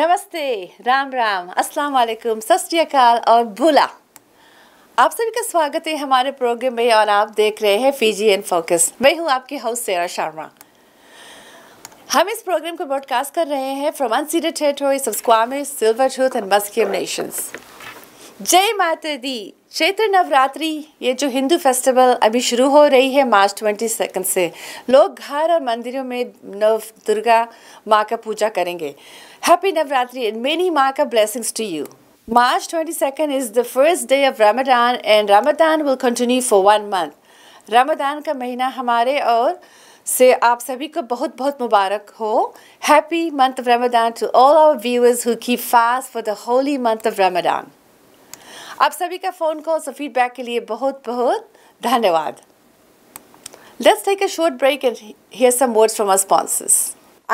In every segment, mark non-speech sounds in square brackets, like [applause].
नमस्ते राम राम अस्सलाम वालेकुम सत और भूला आप सभी का स्वागत है हमारे प्रोग्राम में और आप देख रहे हैं फीजी एन फोकस मैं हूँ आपकी हाउस सेरा शर्मा हम इस प्रोग्राम को ब्रॉडकास्ट कर रहे हैं from unceded territories of Squamish silver tooth and Musqueam nations जय माता दी चैत्र नवरात्रि ये जो हिंदू फेस्टिवल अभी शुरू हो रही है मार्च ट्वेंटी सेकेंड से लोग घर और मंदिरों में नव दुर्गा माँ का पूजा करेंगे हैप्पी नवरात्रि एंड मेनी माँ का blessings to you twenty second is the first day of Ramadan and Ramadan will continue for one month Ramadan का महीना हमारे और से आप सभी को बहुत बहुत मुबारक हो happy month of Ramadan to all our viewers who keep fast for the holy month of Ramadan आप सभी का फ़ोन कॉल और फीडबैक के लिए बहुत बहुत धन्यवाद Let's take a short break and hear some words from our sponsors.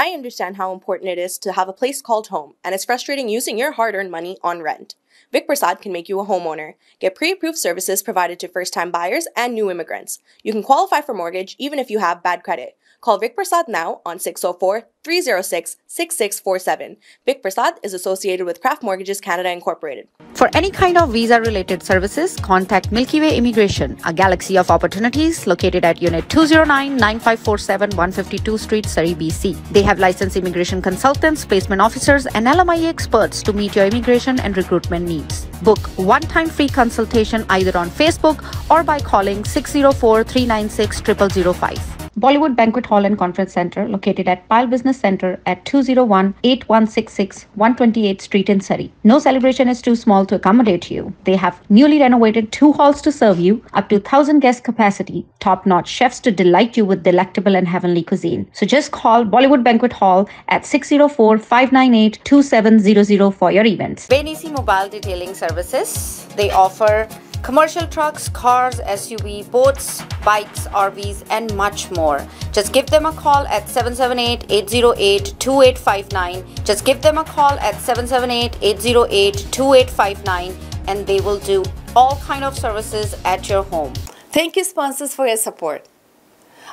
I understand how important it is to have a place called home, and it's frustrating using your hard earned money on rent. Vic Prasad can make you a homeowner. Get pre approved services provided to first time buyers and new immigrants. You can qualify for mortgage even if you have bad credit. Call Vic Prasad now on 604-306-6647. Vic Prasad is associated with Craft Mortgages Canada Incorporated. For any kind of visa-related services, contact Milky Way Immigration, a galaxy of opportunities located at Unit 209-9547-152 Street, Surrey, BC. They have licensed immigration consultants, placement officers, and LMIA experts to meet your immigration and recruitment needs. Book one-time free consultation either on Facebook or by calling 604-396-0005. Bollywood Banquet Hall and Conference Center located at Pile Business Center at 201 8166 128 Street in Surrey. No celebration is too small to accommodate you. They have newly renovated two halls to serve you, up to 1,000 guest capacity, top notch chefs to delight you with delectable and heavenly cuisine. So just call Bollywood Banquet Hall at 604 598 2700 for your events. Benisi Mobile Detailing Services. They offer commercial trucks, cars, SUV, boats, bikes, RVs, and much more. Just give them a call at 778 808 2859. Just give them a call at 778 808 2859 and they will do all kind of services at your home. Thank you sponsors for your support.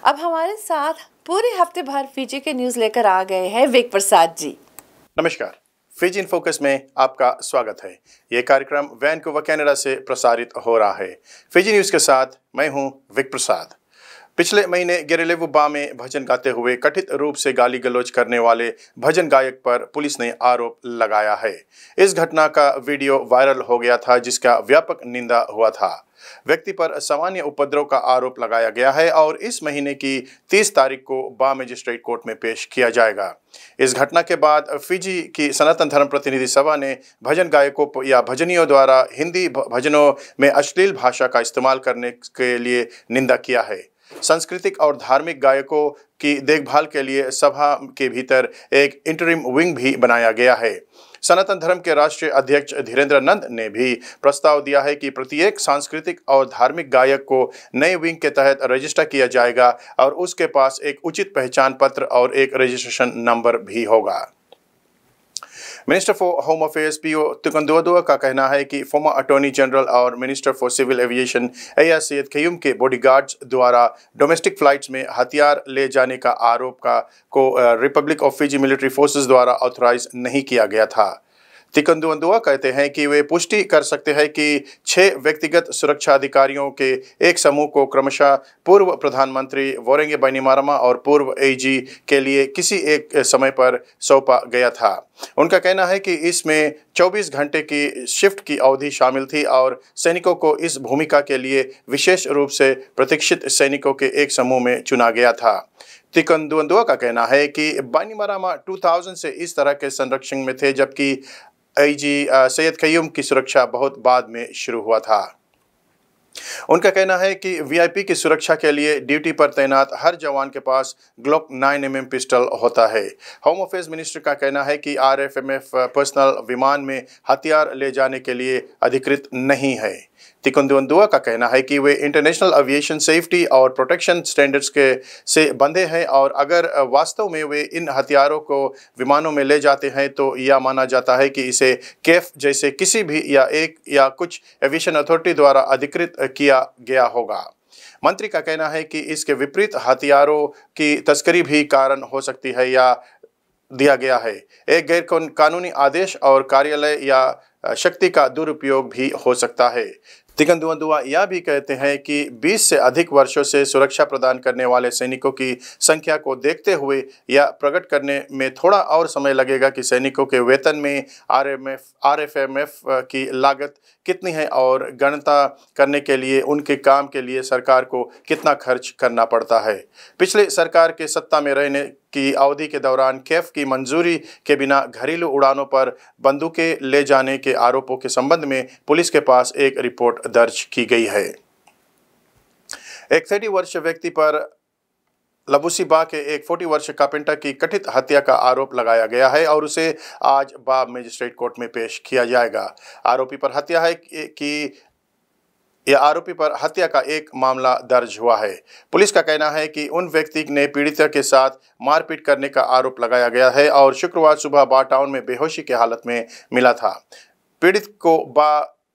अब हमारे साथ पूरे हफ्ते भर फीजे के news लेकर आ गए हैं वेग प्रसाद जी नमस्कार फिज इन फोकस में आपका स्वागत है ये कार्यक्रम वैनकूवर कनाडा से प्रसारित हो रहा है फिजी न्यूज़ के साथ मैं हूँ विक प्रसाद पिछले महीने गिरेलेवुबा में भजन गाते हुए कथित रूप से गाली गलौज करने वाले भजन गायक पर पुलिस ने आरोप लगाया है इस घटना का वीडियो वायरल हो गया था जिसका व्यापक निंदा हुआ था व्यक्ति पर सामान्य उपद्रव का आरोप लगाया गया है और इस महीने की 30 तारीख को बा मजिस्ट्रेट कोर्ट में पेश किया जाएगा इस घटना के बाद फिजी की सनातन धर्म प्रतिनिधि सभा ने भजन गायकों या भजनियों द्वारा हिंदी भजनों में अश्लील भाषा का इस्तेमाल करने के लिए निंदा किया है सांस्कृतिक और धार्मिक गायकों की देखभाल के लिए सभा के भीतर एक इंटरिम विंग भी बनाया गया है सनातन धर्म के राष्ट्रीय अध्यक्ष धीरेन्द्र नंद ने भी प्रस्ताव दिया है कि प्रत्येक सांस्कृतिक और धार्मिक गायक को नए विंग के तहत रजिस्टर किया जाएगा और उसके पास एक उचित पहचान पत्र और एक रजिस्ट्रेशन नंबर भी होगा मिनिस्टर फॉर होम अफेयर्स ओ तुकंदोदो का कहना है कि फॉर्मर अटॉर्नी जनरल और minister for civil aviation Aiyaz Sayed Khaiyum के बॉडीगार्ड्स द्वारा डोमेस्टिक फ्लाइट्स में हथियार ले जाने का आरोप का को Republic of Fiji Military Forces द्वारा ऑथोराइज नहीं किया गया था तिकंदुआ कहते हैं कि वे पुष्टि कर सकते हैं कि छह व्यक्तिगत सुरक्षा अधिकारियों के एक समूह को क्रमशः पूर्व प्रधानमंत्री वोरेंगे बैनीमारमा और पूर्व एजी के लिए किसी एक समय पर सौंपा गया था उनका कहना है कि इसमें 24 घंटे की शिफ्ट की अवधि शामिल थी और सैनिकों को इस भूमिका के लिए विशेष रूप से प्रतीक्षित सैनिकों के एक समूह में चुना गया था तिकंदुअंदुआ का कहना है कि बानीमरामा 2000 से इस तरह के संरक्षण में थे जबकि आईजी सैयद कयूम की सुरक्षा बहुत बाद में शुरू हुआ था उनका कहना है कि वीआईपी की सुरक्षा के लिए ड्यूटी पर तैनात हर जवान के पास ग्लोक 9 एम पिस्टल होता है होम अफेयर्स मिनिस्टर का कहना है कि आरएफएमएफ पर्सनल विमान में हथियार ले जाने के लिए अधिकृत नहीं है तिकुंदुअंदुआ का कहना है कि वे इंटरनेशनल एविएशन सेफ्टी और प्रोटेक्शन स्टैंडर्ड्स के से बंधे हैं और अगर वास्तव में वे इन हथियारों को विमानों में ले जाते हैं तो यह माना जाता है कि इसे कैफ जैसे किसी भी या एक या कुछ एविएशन अथॉरिटी द्वारा अधिकृत किया गया होगा मंत्री का कहना है कि इसके विपरीत हथियारों की तस्करी भी कारण हो सकती है या दिया गया है एक गैर कानूनी आदेश और कार्यालय या शक्ति का दुरुपयोग भी हो सकता है तिकंदुअंदुआ यह भी कहते हैं कि 20 से अधिक वर्षों से सुरक्षा प्रदान करने वाले सैनिकों की संख्या को देखते हुए या प्रकट करने में थोड़ा और समय लगेगा कि सैनिकों के वेतन में आर एफ की लागत कितनी है और गणना करने के लिए उनके काम के लिए सरकार को कितना खर्च करना पड़ता है पिछले सरकार के सत्ता में रहने की अवधि के दौरान कैफ की मंजूरी के बिना घरेलू उड़ानों पर बंदूकें ले जाने के आरोपों के संबंध में पुलिस के पास एक रिपोर्ट दर्ज की गई है इकसठ वर्ष व्यक्ति पर लबुसीबा के एक 40 वर्ष कार्पेंटर की कथित हत्या का आरोप लगाया गया है और उसे आज बाब मजिस्ट्रेट कोर्ट में पेश किया जाएगा आरोपी पर हत्या है कि यह आरोपी पर हत्या का एक मामला दर्ज हुआ है पुलिस का कहना है कि उन व्यक्ति ने पीड़िता के साथ मारपीट करने का आरोप लगाया गया है और शुक्रवार सुबह बा टाउन में बेहोशी के हालत में मिला था पीड़ित को बा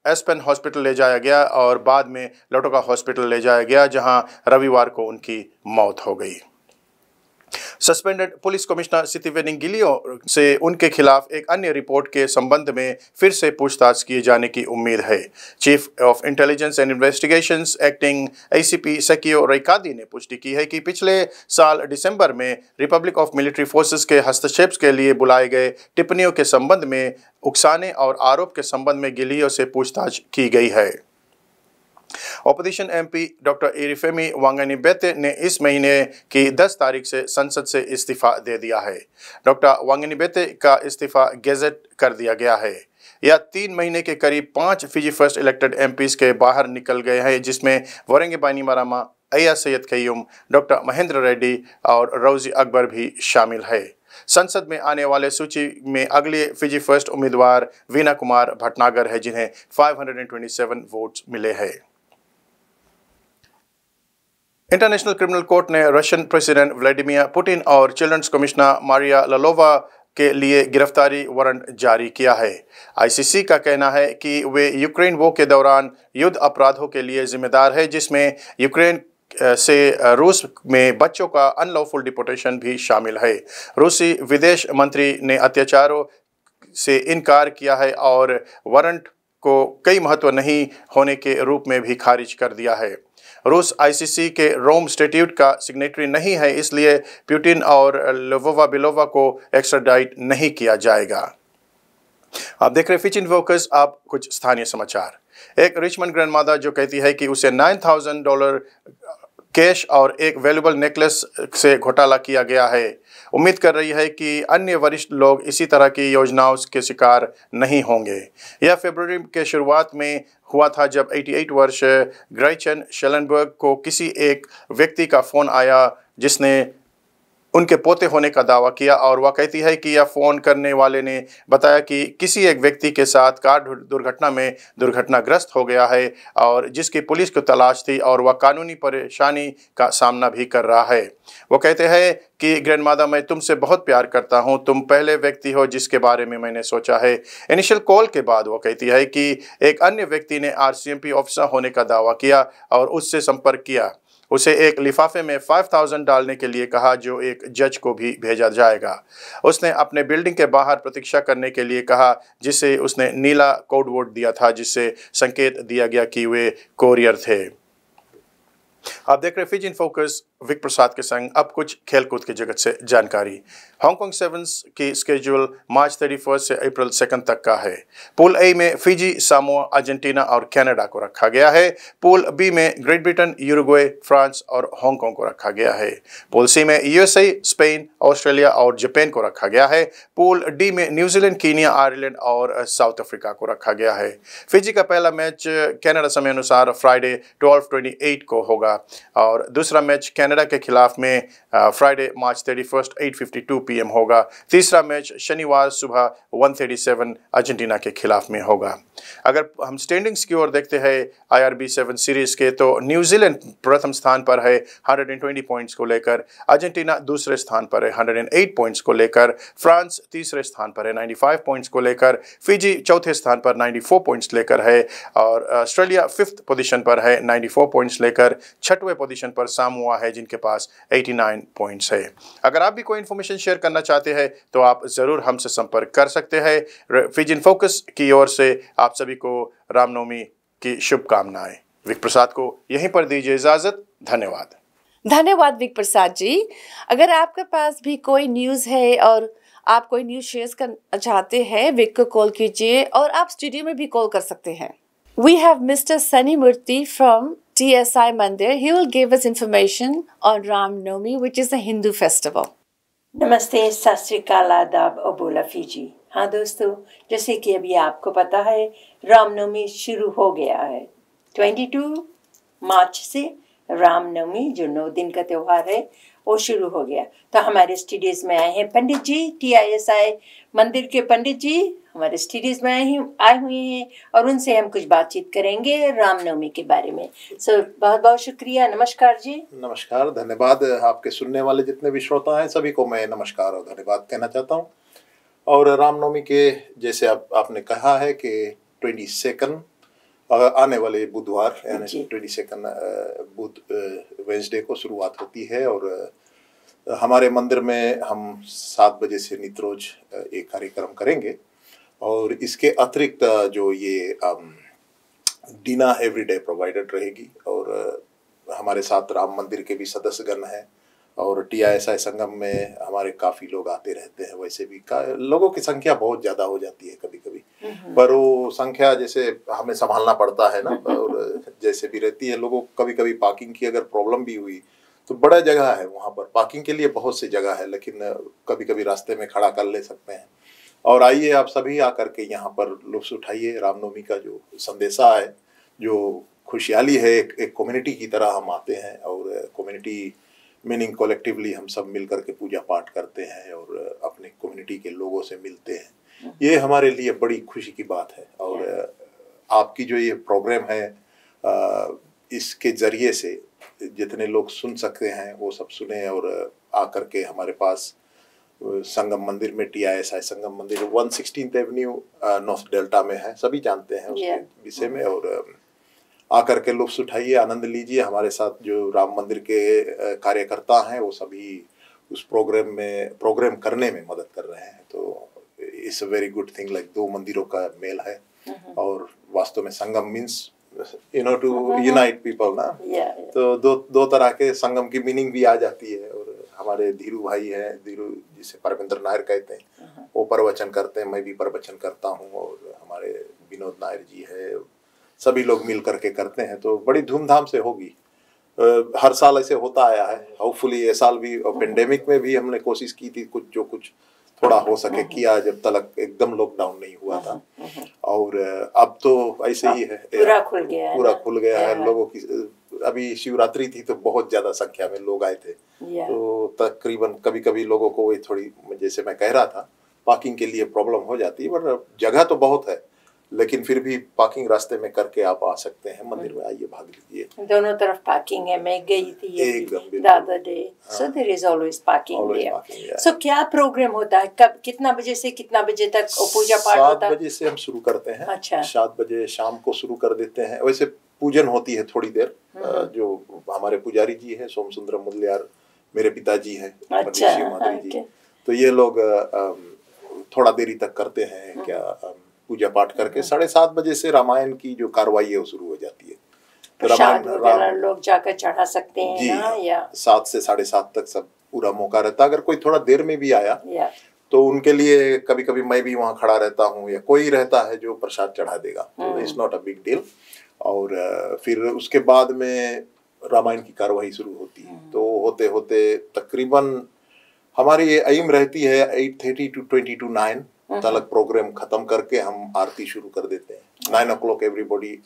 एसपेन हॉस्पिटल ले जाया गया और बाद में लटोका हॉस्पिटल ले जाया गया जहां रविवार को उनकी मौत हो गई suspended police commissioner Sitiveni Qiliho से उनके खिलाफ एक अन्य रिपोर्ट के संबंध में फिर से पूछताछ किए जाने की उम्मीद है chief of intelligence and investigations acting ACP सकियो रैकादी ने पुष्टि की है कि पिछले साल दिसंबर में रिपब्लिक ऑफ मिलिट्री फोर्सेस के हस्तक्षेप के लिए बुलाए गए टिप्पणियों के संबंध में उकसाने और आरोप के संबंध में गिलियो से पूछताछ की गई है ऑपोजिशन एमपी डॉक्टर इरिफेमी वांगनी बेते ने इस महीने की 10 तारीख से संसद से इस्तीफा दे दिया है डॉक्टर वांगनी बेते का इस्तीफा गेजेट कर दिया गया है या तीन महीने के करीब पाँच फिजी फर्स्ट इलेक्टेड एमपीज के बाहर निकल गए हैं जिसमें वरेंगे Bainimarama Aiyaz Sayed Khaiyum doctor Mahendra Reddy और रौजी अकबर भी शामिल है संसद में आने वाले सूची में अगले फिजी फर्स्ट उम्मीदवार वीना कुमार भटनागर है जिन्हें 527 वोट्स मिले हैं इंटरनेशनल क्रिमिनल कोर्ट ने रशियन प्रेसिडेंट व्लादिमीर पुतिन और चिल्ड्रंस कमिश्नर मारिया ललोवा के लिए गिरफ्तारी वारंट जारी किया है आईसीसी का कहना है कि वे यूक्रेन वो के दौरान युद्ध अपराधों के लिए जिम्मेदार है जिसमें यूक्रेन से रूस में बच्चों का अनलॉफुल डिपोटेशन भी शामिल है रूसी विदेश मंत्री ने अत्याचारों से इनकार किया है और वारंट को कई महत्व नहीं होने के रूप में भी खारिज कर दिया है रूस आईसीसी के रोम स्टेट्यूट का सिग्नेटरी नहीं है इसलिए प्यूटिन और लोवोवा बिलोवा को एक्सट्राडाइट नहीं किया जाएगा आप देख रहे फिच इन फोकस आप कुछ स्थानीय समाचार एक रिचमंड ग्रैंड मादा जो कहती है कि उसे 9000 डॉलर कैश और एक वैल्यूबल नेकलेस से घोटाला किया गया है उम्मीद कर रही है कि अन्य वरिष्ठ लोग इसी तरह की योजनाओं के शिकार नहीं होंगे यह फरवरी के शुरुआत में हुआ था जब 88 वर्ष ग्रेचन शेलनबर्ग को किसी एक व्यक्ति का फ़ोन आया जिसने उनके पोते होने का दावा किया और वह कहती है कि यह फ़ोन करने वाले ने बताया कि किसी एक व्यक्ति के साथ कार दुर्घटना में दुर्घटनाग्रस्त हो गया है और जिसकी पुलिस को तलाश थी और वह कानूनी परेशानी का सामना भी कर रहा है वो कहते हैं कि ग्रैंड मादा मैं तुमसे बहुत प्यार करता हूं तुम पहले व्यक्ति हो जिसके बारे में मैंने सोचा है इनिशियल कॉल के बाद वो कहती है कि एक अन्य व्यक्ति ने आरसीएमपी ऑफिसर होने का दावा किया और उससे संपर्क किया उसे एक लिफाफे में 5000 डालने के लिए कहा जो एक जज को भी भेजा जाएगा उसने अपने बिल्डिंग के बाहर प्रतीक्षा करने के लिए कहा जिसे उसने नीला कोड वोट दिया था जिससे संकेत दिया गया कि वे कोरियर थे आप देख रहे फिज इन फोकस विक प्रसाद के संग अब कुछ खेलकूद की जगत से जानकारी हांगकांग सेवन्स की स्केड्यूल मार्च 31 से अप्रैल सेकंड तक का है पूल ए में फिजी सामोआ अर्जेंटीना और कनाडा को रखा गया है पूल बी में ग्रेट ब्रिटेन यूरुग्वे फ्रांस और हांगकांग को रखा गया है पूल सी में यूएसए स्पेन ऑस्ट्रेलिया और जापान को रखा गया है पूल डी में न्यूजीलैंड कीनिया आयरलैंड और साउथ अफ्रीका को रखा गया है फिजी का पहला मैच कैनेडा समय अनुसार फ्राइडे ट्वेल्व को होगा और दूसरा मैच कनाडा के खिलाफ में फ्राइडे मार्च 31 8:52 पीएम होगा तीसरा मैच शनिवार सुबह 1:37 अर्जेंटीना के खिलाफ में होगा अगर हम स्टैंडिंग्स की ओर देखते हैं आईआरबी 7 सीरीज के तो न्यूजीलैंड प्रथम स्थान पर है 120 पॉइंट्स को लेकर अर्जेंटीना दूसरे स्थान पर है 108 पॉइंट्स को लेकर फ्रांस तीसरे स्थान पर है 95 पॉइंट्स को लेकर फिजी चौथे स्थान पर 94 पॉइंट्स लेकर है और ऑस्ट्रेलिया फिफ्थ पोजीशन पर है 94 पॉइंट्स लेकर छठवें पोजीशन पर सामुआ है जिनके पास 89 पॉइंट्स है अगर आप भी कोई इन्फॉर्मेशन शेयर करना चाहते हैं तो आप ज़रूर हमसे संपर्क कर सकते हैं फिज इन फोकस की ओर से आप सभी को रामनवमी की शुभकामनाएं विक प्रसाद को यहीं पर दीजिए इजाज़त धन्यवाद धन्यवाद विक प्रसाद जी अगर आपके पास भी कोई न्यूज़ है और आप कोई न्यूज़ शेयर करना चाहते हैं विक को कॉल कीजिए और आप स्टूडियो में भी कॉल कर सकते हैं We have Mr. Sunny Murthy from TSI Mandir. He will give us information on Ram Nomi, which is a Hindu festival. नमस्ते सत श्रीकाल आदाब अबोला फीजी हाँ दोस्तों जैसे कि अभी आपको पता है रामनवमी शुरू हो गया है 22 मार्च से रामनवमी जो नौ दिन का त्यौहार है वो शुरू हो गया तो हमारे स्टूडियोज में आए हैं पंडित G T I S I मंदिर के पंडित जी हमारे स्टडीज में आए आए हुए हैं और उनसे हम कुछ बातचीत करेंगे रामनवमी के बारे में सो so, बहुत बहुत शुक्रिया नमस्कार जी नमस्कार धन्यवाद आपके सुनने वाले जितने भी श्रोता हैं सभी को मैं नमस्कार और धन्यवाद कहना चाहता हूँ और रामनवमी के जैसे आप, आपने कहा है कि ट्वेंटी सेकंड आने वाले बुधवार यानी ट्वेंटी सेकंड बुध वेंसडे को शुरुआत होती है और हमारे मंदिर में हम सात बजे से नित्रोज एक कार्यक्रम करेंगे और इसके अतिरिक्त जो ये डिना एवरी डे प्रोवाइडेड रहेगी और हमारे साथ राम मंदिर के भी सदस्यगण हैं और टी आई एस आई संगम में हमारे काफ़ी लोग आते रहते हैं वैसे भी का लोगों की संख्या बहुत ज़्यादा हो जाती है कभी कभी हम्म। पर वो संख्या जैसे हमें संभालना पड़ता है ना और जैसे भी रहती है लोगों कभी कभी पार्किंग की अगर प्रॉब्लम भी हुई तो बड़ा जगह है वहाँ पर पार्किंग के लिए बहुत सी जगह है लेकिन कभी कभी रास्ते में खड़ा कर ले सकते हैं और आइए आप सभी आकर के यहाँ पर लुफ्स उठाइए रामनवमी का जो संदेशा है जो खुशहाली है एक एक कम्युनिटी की तरह हम आते हैं और कम्युनिटी मीनिंग कलेक्टिवली हम सब मिल करके पूजा पाठ करते हैं और अपने कम्युनिटी के लोगों से मिलते हैं ये हमारे लिए बड़ी खुशी की बात है और आपकी जो ये प्रोग्राम है इसके ज़रिए से जितने लोग सुन सकते हैं वो सब सुने और आकर के हमारे पास संगम मंदिर में T I S I Sangam Mandir one sixteen avenue North Delta में है सभी जानते हैं उसके विषय में और आकर के लुफ्स उठाइए आनंद लीजिए हमारे साथ जो राम मंदिर के कार्यकर्ता हैं वो सभी उस प्रोग्राम में प्रोग्राम करने में मदद कर रहे हैं तो it's a very good thing like दो मंदिरों का मेल है mm-hmm. और वास्तव में Sangam means you know to unite people ना तो दो दो तरह के संगम की मीनिंग भी आ जाती है और हमारे धीरू भाई हैं धीरू जिसे परविंद्र नायर कहते हैं हाँ। वो प्रवचन करते हैं मैं भी प्रवचन करता हूँ और हमारे विनोद नायर जी है सभी लोग मिल करके करते हैं तो बड़ी धूमधाम से होगी हर साल ऐसे होता आया है होपफुली ये साल भी और पेंडेमिक में भी हमने कोशिश की थी कुछ जो कुछ थोड़ा हो सके किया जब तक एकदम लॉकडाउन नहीं हुआ था हाँ, हाँ। और अब तो ऐसे ही है पूरा खुल गया पूरा खुल गया है लोगों की अभी शिवरात्रि थी तो बहुत ज्यादा संख्या में लोग आए थे yeah. तो तकरीबन कभी कभी लोगों को वही थोड़ी जैसे मैं कह रहा था पार्किंग के लिए प्रॉब्लम हो जाती है बट जगह तो बहुत है लेकिन फिर भी पार्किंग रास्ते में करके आप आ सकते हैं मंदिर में आइए भाग लीजिए दोनों तरफ पार्किंग है मैं गई थी दादा day so there is always parking so क्या प्रोग्राम होता है कब कितना बजे से कितना बजे तक पूजा पाठ होता है सात बजे से हम शुरू करते हैं अच्छा सात बजे शाम को शुरू कर देते हैं वैसे पूजन होती है थोड़ी देर हम्म। जो हमारे पुजारी जी हैं सोम सुंदर मुदलियार मेरे पिताजी हैं अच्छा, जी तो ये लोग थोड़ा देरी तक करते हैं हम्म। क्या पूजा पाठ हम्म। करके साढ़े सात बजे से रामायण की जो कार्रवाई है वो शुरू हो जाती है तो रामायण लोग जाकर चढ़ा सकते हैं जी या सात से साढ़े सात तक सब पूरा मौका रहता अगर कोई थोड़ा देर में भी आया तो उनके लिए कभी कभी मैं भी वहाँ खड़ा रहता हूँ या कोई रहता है जो प्रसाद चढ़ा देगा it's not a big deal और फिर उसके बाद में रामायण की कार्रवाई शुरू होती है हम्म। तो होते होते तकरीबन हमारी ये एम रहती है eight thirty to twenty to nine तलक प्रोग्राम ख़त्म करके हम आरती शुरू कर देते हैं नाइन ओ क्लॉक एवरीबॉडी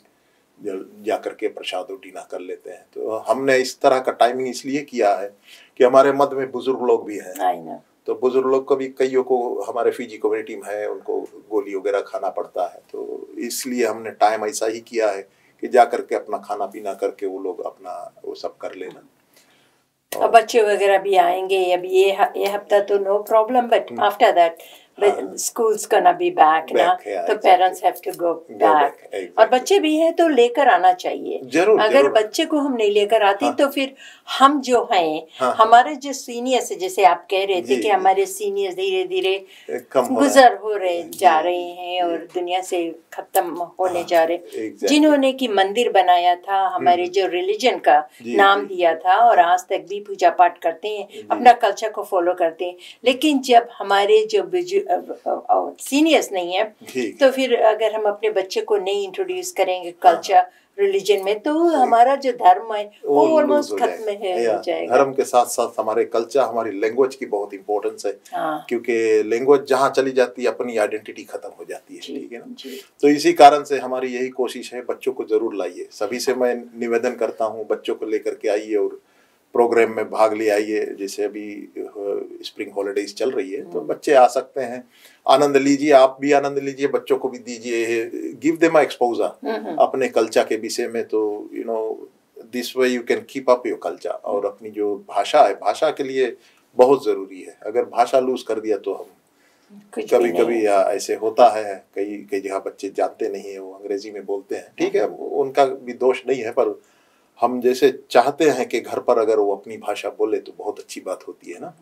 जा करके प्रसाद और कर लेते हैं तो हमने इस तरह का टाइमिंग इसलिए किया है कि हमारे मध्य में बुजुर्ग लोग भी हैं तो बुजुर्ग लोग को भी कईयों को हमारे फीजी कम्युनिटी में है उनको गोली वगैरह खाना पड़ता है तो इसलिए हमने टाइम ऐसा ही किया है कि जा करके अपना खाना पीना करके वो लोग अपना वो सब कर लेना अब बच्चे वगैरह भी आएंगे अब ये ये हफ्ता तो no problem but after that uh, हाँ। स्कूल्स ना भी बैक ना तो parents have to go back और बच्चे भी हैं तो लेकर आना चाहिए जरूर अगर जरूर. बच्चे को हम नहीं लेकर आते हाँ. तो फिर हम जो हैं हाँ. हमारे जो सीनियर्स है जैसे आप कह रहे थे कि हमारे सीनियर्स धीरे धीरे गुजर हो रहे जा रहे हैं और दुनिया से खत्म होने हाँ, जा रहे जिन्होंने की मंदिर बनाया था हमारे हम्म। जो रिलीजन का नाम दिया था और आज तक भी पूजा पाठ करते हैं अपना कल्चर को फॉलो करते हैं लेकिन जब हमारे जो सीनियर्स नहीं तो है तो फिर अगर हम अपने बच्चे को नहीं इंट्रोड्यूस करेंगे कल्चर हाँ। रिलीजन में तो हमारा जो धर्म है वो ऑलमोस्ट खत्म है जाएगा धर्म के साथ साथ हमारे कल्चर हमारी लैंग्वेज की बहुत इम्पोर्टेंस है हाँ। क्योंकि लैंग्वेज जहाँ चली जाती है अपनी आइडेंटिटी खत्म हो जाती है ठीक है ना तो इसी कारण से हमारी यही कोशिश है बच्चों को जरूर लाइए सभी से मैं निवेदन करता हूँ बच्चों को लेकर के आइए और प्रोग्राम में भाग ले आइए जैसे अभी स्प्रिंग हॉलीडेज चल रही है तो हम्म। बच्चे आ सकते हैं आनंद लीजिए आप भी आनंद लीजिए बच्चों को भी दीजिए गिव देम एक्सपोजर अपने कल्चर के विषय में तो you know this way you can keep up your culture और अपनी जो भाषा है भाषा के लिए बहुत ज़रूरी है अगर भाषा लूज कर दिया तो हम कभी कभी या ऐसे होता है कई कई जगह बच्चे जानते नहीं है वो अंग्रेजी में बोलते हैं ठीक है हम्म। उनका भी दोष नहीं है पर हम जैसे चाहते हैं कि घर पर अगर वो अपनी भाषा बोले तो बहुत अच्छी बात होती है ना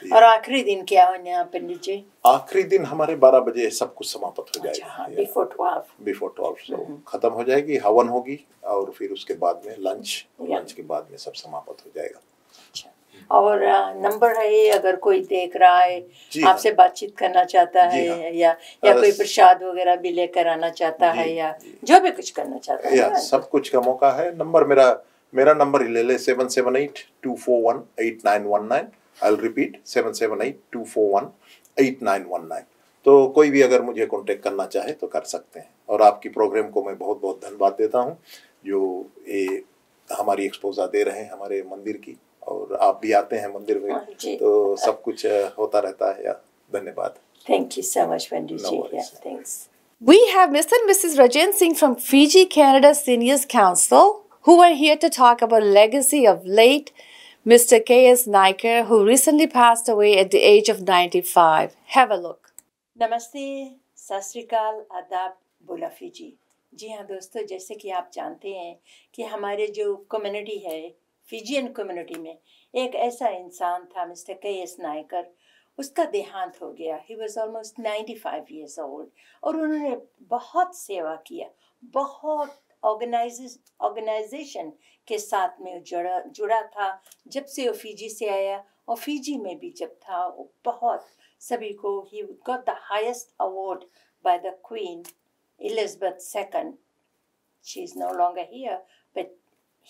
तो और आखिरी दिन क्या होने पंडित जी आखिरी दिन हमारे बारह बजे सब कुछ समाप्त हो जाएगा बिफोर ट्वेल्व बिफोर ट्वेल्व खत्म हो जाएगी हवन होगी और फिर उसके बाद में लंच लंच के बाद में सब समाप्त हो जाएगा अच्छा। और नंबर है अगर कोई देख रहा है हाँ। आपसे बातचीत करना चाहता है हाँ। या या कोई प्रसाद वगैरह भी लेकर आना चाहता है या जो भी कुछ करना चाहता है सब कुछ का मौका है नंबर मेरा मेरा नंबर ले ले seven seven eight two four one eight nine one nine I repeat seven seven eight two four one eight nine one nine तो कोई भी अगर मुझे कॉन्टेक्ट करना चाहे तो कर सकते हैं और आपकी प्रोग्राम को मैं बहुत बहुत धन्यवाद देता हूँ जो ये हमारी एक्सपोजा दे रहे हैं हमारे मंदिर की और आप भी आते हैं मंदिर में हाँ तो सब कुछ होता रहता है यार धन्यवाद thank you so much Pandit ji thanks we have We have Mr. and Mrs. Rajan Singh from Fiji Canada who are here to talk about legacy of late Mr. K.S. Niker, who recently passed away at the age of 95. Have a look. Namaste, Sasrikal, Adab, Bulafiji. जी हाँ दोस्तों जैसे कि आप जानते हैं कि हमारे जो कम्युनिटी है फिजियन कम्युनिटी में एक ऐसा इंसान था मिस्टर के एस नायकर उसका देहांत हो गया he was almost ninety five years old और उन्होंने बहुत सेवा किया बहुत ऑर्गेनाइजेशन के साथ में जुड़ा जुड़ा था जब से वो फीजी से आया और फीजी में भी जब था वो बहुत सभी को he got the highest award by the queen Queen second she is no longer here but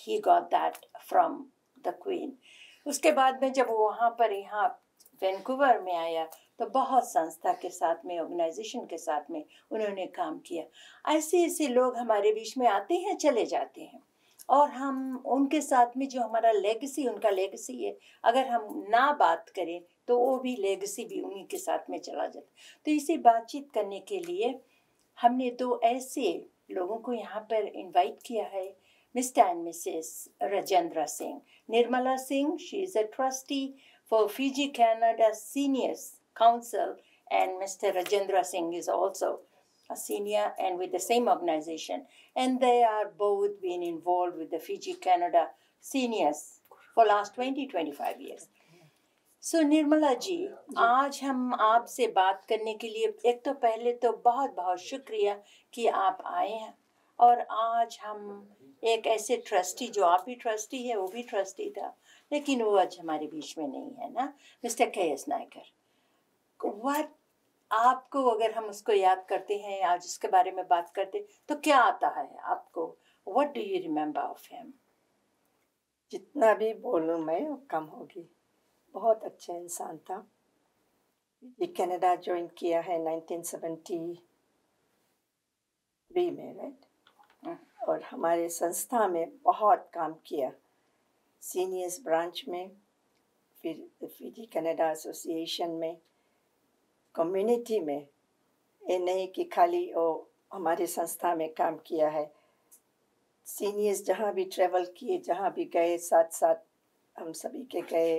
he got that from the queen उसके बाद में जब वो वहाँ पर यहाँ वैनकूवर में आया तो बहुत संस्था के साथ में ऑर्गेनाइजेशन के साथ में उन्होंने काम किया ऐसे ऐसे लोग हमारे बीच में आते हैं चले जाते हैं और हम उनके साथ में जो हमारा लेगेसी उनका लेगेसी है अगर हम ना बात करें तो वो भी लेगेसी भी उन्हीं के साथ में चला जाता तो इसे बातचीत करने के लिए हमने दो ऐसे लोगों को यहाँ पर इनवाइट किया है mister and missus Rajendra Singh Nirmala Singh she is a trustee for Fiji Canada seniors Council, and Mr. Rajendra Singh is also a senior and with the same organization. And they are both been involved with the Fiji Canada seniors for last 20 25 years. so, Nirmala Ji, जी आज हम आपसे बात करने के लिए एक तो पहले तो बहुत बहुत शुक्रिया कि आप आए हैं और आज हम एक ऐसे ट्रस्टी जो आप भी ट्रस्टी है वो भी ट्रस्टी था लेकिन वो आज हमारे बीच में नहीं है ना मिस्टर के एस नायकर what आपको अगर हम उसको याद करते हैं आज उसके बारे में बात करते तो क्या आता है आपको what do you remember of him जितना भी बोलूँ मैं कम होगी बहुत अच्छा इंसान था ये कनाडा ज्वाइन किया है 1973 में राइट हाँ। और हमारे संस्था में बहुत काम किया सीनियर्स ब्रांच में फिर फिजी कनाडा एसोसिएशन में कम्युनिटी में ये नहीं कि खाली वो हमारे संस्था में काम किया है सीनियर्स जहाँ भी ट्रेवल किए जहाँ भी गए साथ साथ हम सभी के गए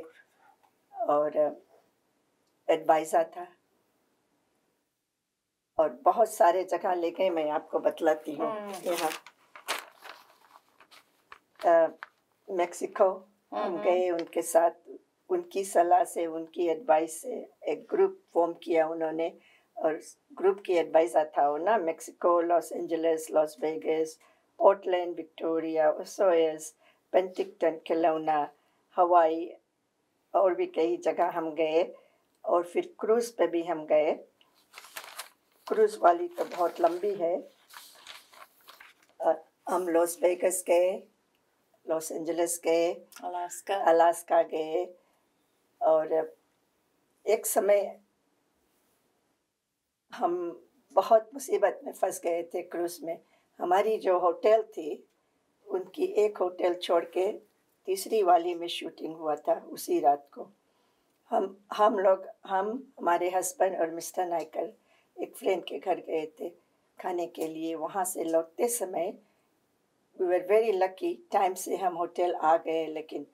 और एडवाइज़र था और बहुत सारे जगह ले गए मैं आपको बतलाती हूँ हम्म। यहाँ मेक्सिको हम हम्म। गए उनके साथ उनकी सलाह से उनकी एडवाइस से एक ग्रुप फॉर्म किया उन्होंने और ग्रुप की एडवाइस था ना Mexico Los Angeles Las Vegas Portland Victoria Osoyoos Penticton Kelowna Hawaii और भी कई जगह हम गए और फिर क्रूज़ पे भी हम गए क्रूज़ वाली तो बहुत लंबी है हम लॉस वेगस गए लॉस एंजलिस गए अलास्का अलास्का गए और एक समय हम बहुत मुसीबत में फंस गए थे क्रूज़ में हमारी जो होटल थी उनकी एक होटल छोड़ के तीसरी वाली में शूटिंग हुआ था उसी रात को हम हम लोग हम हमारे हस्बैंड और मिस्टर नायकर एक फ्रेंड के घर गए थे खाने के लिए वहाँ से लौटते समय we are very lucky time से हम होटल आ गए लेकिन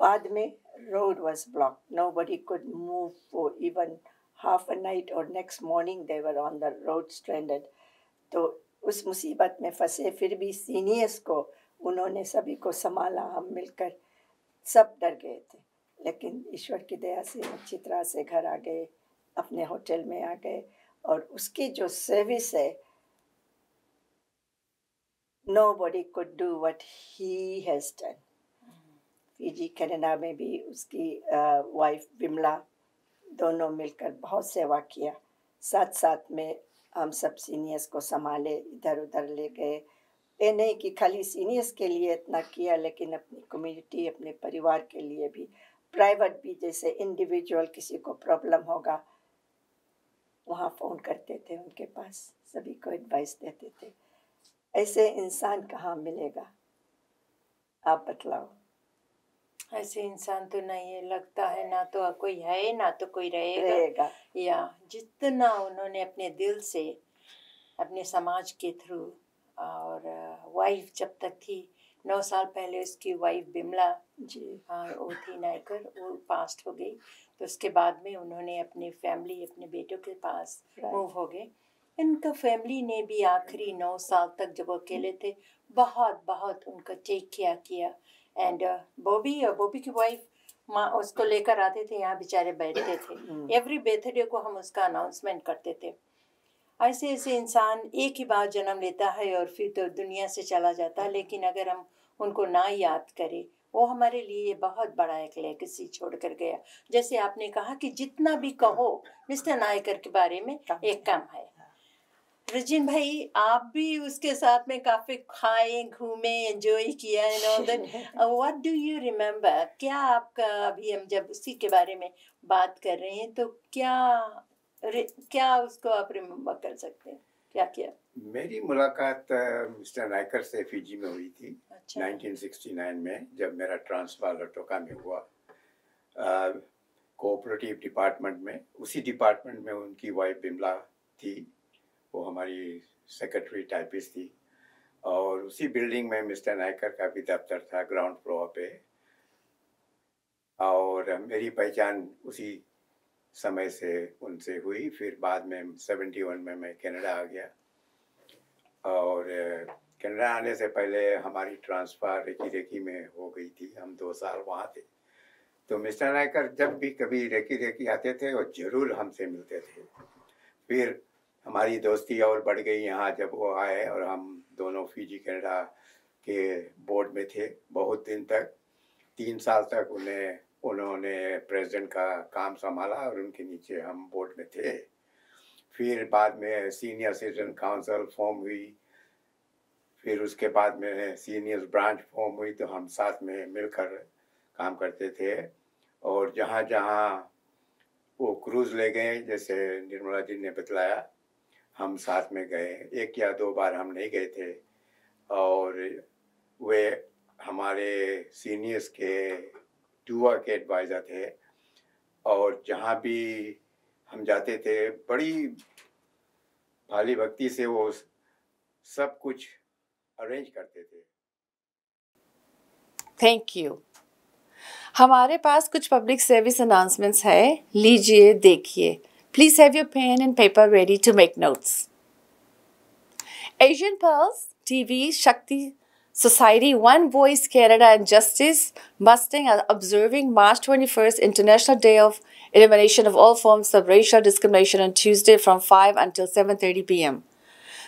बाद में road was blocked. Nobody could move for even half a night or next morning they were on the road stranded. तो उस मुसीबत में फंसे फिर भी सीनियर्स को उन्होंने सभी को संभाला हम मिलकर सब डर गए थे लेकिन ईश्वर की दया से अच्छी तरह से घर आ गए अपने होटल में आ गए और उसकी जो सर्विस है nobody could do what he has done Fiji Canada में भी उसकी वाइफ विमला दोनों मिलकर बहुत सेवा किया साथ साथ में हम सब सीनियर्स को संभाले इधर उधर ले गए ये नहीं कि खाली सीनियर्स के लिए इतना किया लेकिन अपनी कम्युनिटी अपने परिवार के लिए भी प्राइवेट भी जैसे इंडिविजुअल किसी को प्रॉब्लम होगा वहाँ फ़ोन करते थे उनके पास सभी को एडवाइस देते थे ऐसे इंसान कहाँ मिलेगा आप बतलाओ ऐसे इंसान तो नहीं है लगता है ना तो कोई है ना तो कोई रहेगा, रहेगा। या जितना उन्होंने अपने दिल से अपने समाज के थ्रू और वाइफ जब तक थी नौ साल पहले उसकी वाइफ बिमला जी हाँ वो थी नायकर वो पास्ट हो गई तो उसके बाद में उन्होंने अपनी फैमिली अपने बेटों के पास मूव हो गए इनका फैमिली ने भी आखिरी mm-hmm. नौ साल तक जब अकेले थे बहुत बहुत उनका टेक केयर किया एंड बॉबी और बॉबी की वाइफ माँ उसको लेकर आते थे यहाँ बेचारे बैठते थे एवरी [coughs] बर्थडे हम्म। को हम उसका अनाउंसमेंट करते थे ऐसे ऐसे इंसान एक ही बार जन्म लेता है और फिर तो दुनिया से चला जाता है लेकिन अगर हम उनको ना याद करें वो हमारे लिए बहुत बड़ा एक लेगेसी छोड़ कर गया जैसे आपने कहा कि जितना भी कहो मिस्टर नायकर के बारे में हाँ। एक कम है रजिन भाई आप भी उसके साथ में काफ़ी खाए घूमे एंजॉय किया and all that what do you remember क्या आपका अभी हम जब उसी के बारे में बात कर रहे हैं तो क्या क्या उसको आप रिमेम्बर कर सकते हैं क्या किया मेरी मुलाकात मिस्टर नायकर से फिजी में हुई थी अच्छा। 1969 में जब मेरा ट्रांसफर लटोका में हुआ कोऑपरेटिव डिपार्टमेंट में उसी डिपार्टमेंट में उनकी वाइफ बिमला थी वो हमारी सेक्रेटरी टाइपिस्ट थी और उसी बिल्डिंग में मिस्टर नायकर का भी दफ्तर था ग्राउंड फ्लोर पे और मेरी पहचान उसी समय से उनसे हुई फिर बाद में सेवेंटी वन में मैं कनाडा आ गया और कनाडा uh, आने से पहले हमारी ट्रांसफ़र रेकी रेकी में हो गई थी हम दो साल वहाँ थे तो मिस्टर नायकर जब भी कभी रेकी रेकी आते थे वो ज़रूर हमसे मिलते थे फिर हमारी दोस्ती और बढ़ गई यहाँ जब वो आए और हम दोनों फिजी कैनेडा के बोर्ड में थे बहुत दिन तक तीन साल तक उन्हें उन्होंने प्रेसिडेंट का काम संभाला और उनके नीचे हम बोर्ड में थे फिर बाद में सीनियर सिटीजन काउंसिल फॉर्म हुई फिर उसके बाद में सीनियर ब्रांच फॉर्म हुई तो हम साथ में मिलकर काम करते थे और जहाँ जहाँ वो क्रूज़ ले गए जैसे निर्मला जी ने बतलाया हम साथ में गए एक या दो बार हम नहीं गए थे और वे हमारे सीनियर्स के टूआ के एडवाइज़र थे और जहाँ भी हम जाते थे बड़ी भाली भक्ति से वो सब कुछ अरेंज करते थे थैंक यू हमारे पास कुछ पब्लिक सर्विस अनाउंसमेंट्स है लीजिए देखिए Please have your pen and paper ready to make notes. Asian Pearls, TV, Shakti Society, One Voice Canada and Justice Mustang are uh, observing March 21st International Day of Elimination of All Forms of Racial Discrimination on Tuesday from 5 until 7.30 p.m.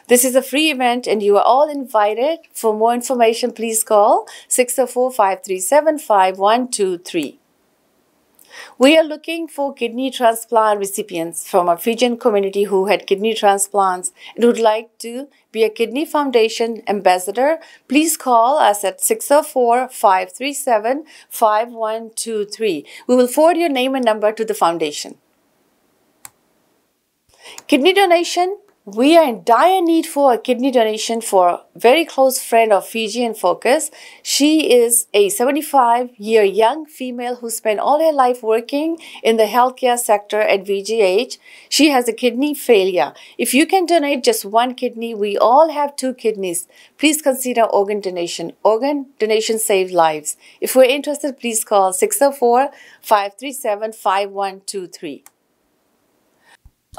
This is a free event and you are all invited. For more information, please call 604 537 5123. We are looking for kidney transplant recipients from a Fijian community who had kidney transplants and would like to be a Kidney Foundation ambassador. Please call us at 604-537-5123. We will forward your name and number to the foundation. Kidney donation we are in dire need for a kidney donation for a very close friend of Fijian Focus. She is a 75-year young female who spent all her life working in the healthcare sector at VGH. She has a kidney failure. If you can donate just one kidney, we all have two kidneys. Please consider organ donation. Organ donation saves lives. If we're interested, please call 604-537-5123.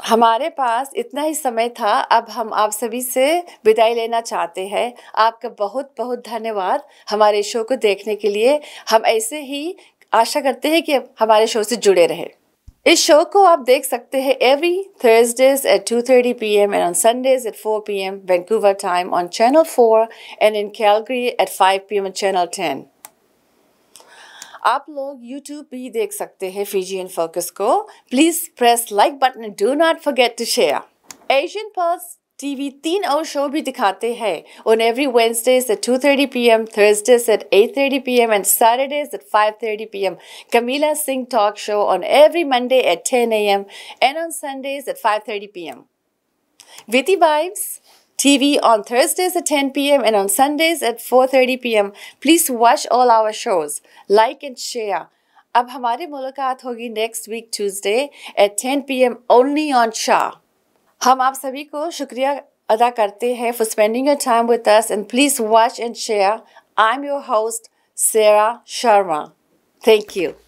हमारे पास इतना ही समय था अब हम आप सभी से विदाई लेना चाहते हैं आपका बहुत बहुत धन्यवाद हमारे शो को देखने के लिए हम ऐसे ही आशा करते हैं कि हमारे शो से जुड़े रहें इस शो को आप देख सकते हैं every Thursdays at two thirty P M and on Sundays at four P M Vancouver time on channel four and in Calgary at five P M channel ten आप लोग यूट्यूब भी देख सकते हैं फिजियन फोकस को please press like button do not forget to share Asian purse TV तीन और show भी दिखाते हैं on every Wednesdays at 2:30 PM Thursdays at 8:30 PM and Saturdays at 5:30 PM Kamila Singh talk show on every Monday at 10 M and on Sundays at 5:30 PM withy vibes TV on Thursdays at 10 p.m. and on Sundays at 4.30 p.m. Please watch all our shows. Like and share. अब हमारी मुलाकात होगी next week Tuesday at 10 PM only on Shah हम आप सभी को शुक्रिया अदा करते हैं for spending your time with us and please watch and share I am your host Sera Sharma thank you